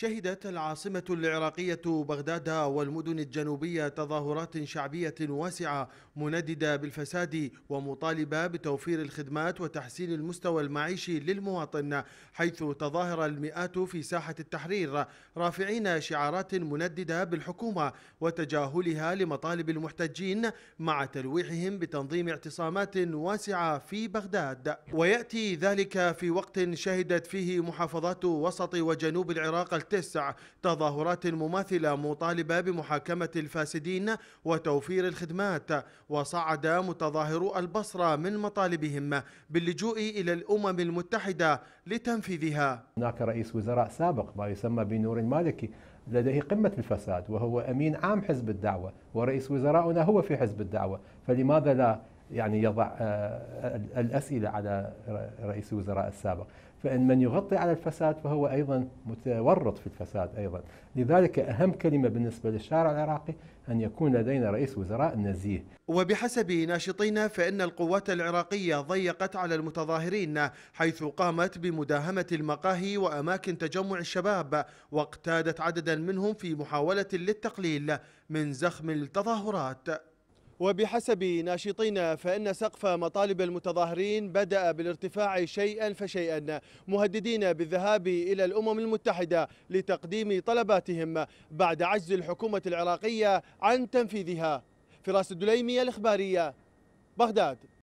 شهدت العاصمة العراقية بغداد والمدن الجنوبية تظاهرات شعبية واسعة منددة بالفساد ومطالبة بتوفير الخدمات وتحسين المستوى المعيشي للمواطن حيث تظاهر المئات في ساحة التحرير رافعين شعارات منددة بالحكومة وتجاهلها لمطالب المحتجين مع تلويحهم بتنظيم اعتصامات واسعة في بغداد ويأتي ذلك في وقت شهدت فيه محافظات وسط وجنوب العراق وتسع تظاهرات مماثلة مطالبة بمحاكمة الفاسدين وتوفير الخدمات وصعد متظاهرو البصرة من مطالبهم باللجوء إلى الأمم المتحدة لتنفيذها هناك رئيس وزراء سابق ما يسمى بنور المالكي لديه قمة الفساد وهو أمين عام حزب الدعوة ورئيس وزراؤنا هو في حزب الدعوة فلماذا لا يعني يضع آه، آه، الأسئلة على رئيس الوزراء السابق فإن من يغطي على الفساد فهو أيضا متورط في الفساد أيضا لذلك أهم كلمة بالنسبة للشارع العراقي أن يكون لدينا رئيس وزراء نزيه وبحسب ناشطين فإن القوات العراقية ضيقت على المتظاهرين حيث قامت بمداهمة المقاهي وأماكن تجمع الشباب واقتادت عددا منهم في محاولة للتقليل من زخم التظاهرات وبحسب ناشطين فإن سقف مطالب المتظاهرين بدأ بالارتفاع شيئا فشيئا مهددين بالذهاب إلى الأمم المتحدة لتقديم طلباتهم بعد عجز الحكومة العراقية عن تنفيذها فراس الدليمي الإخبارية بغداد